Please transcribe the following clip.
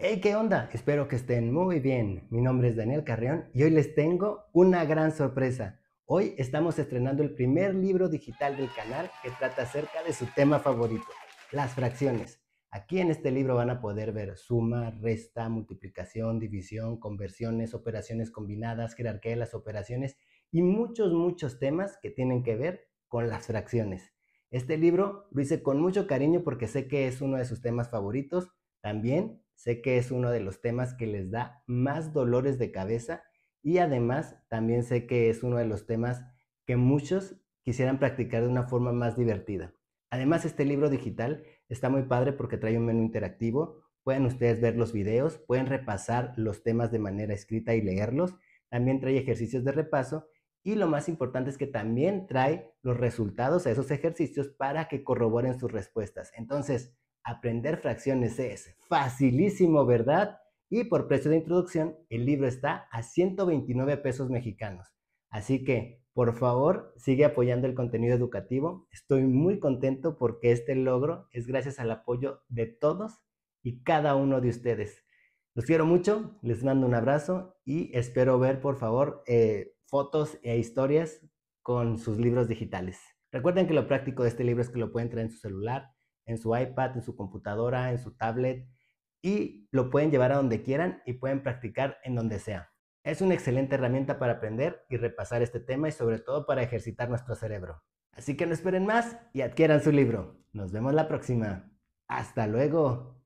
Hey, ¿qué onda? Espero que estén muy bien. Mi nombre es Daniel Carrión y hoy les tengo una gran sorpresa. Hoy estamos estrenando el primer libro digital del canal que trata acerca de su tema favorito, las fracciones. Aquí en este libro van a poder ver suma, resta, multiplicación, división, conversiones, operaciones combinadas, jerarquía de las operaciones y muchos, muchos temas que tienen que ver con las fracciones. Este libro lo hice con mucho cariño porque sé que es uno de sus temas favoritos. También Sé que es uno de los temas que les da más dolores de cabeza y además también sé que es uno de los temas que muchos quisieran practicar de una forma más divertida. Además, este libro digital está muy padre porque trae un menú interactivo. Pueden ustedes ver los videos, pueden repasar los temas de manera escrita y leerlos. También trae ejercicios de repaso y lo más importante es que también trae los resultados a esos ejercicios para que corroboren sus respuestas. Entonces, Aprender fracciones es facilísimo, ¿verdad? Y por precio de introducción, el libro está a 129 pesos mexicanos. Así que, por favor, sigue apoyando el contenido educativo. Estoy muy contento porque este logro es gracias al apoyo de todos y cada uno de ustedes. Los quiero mucho, les mando un abrazo y espero ver, por favor, eh, fotos e historias con sus libros digitales. Recuerden que lo práctico de este libro es que lo pueden traer en su celular, en su iPad, en su computadora, en su tablet y lo pueden llevar a donde quieran y pueden practicar en donde sea. Es una excelente herramienta para aprender y repasar este tema y sobre todo para ejercitar nuestro cerebro. Así que no esperen más y adquieran su libro. Nos vemos la próxima. Hasta luego.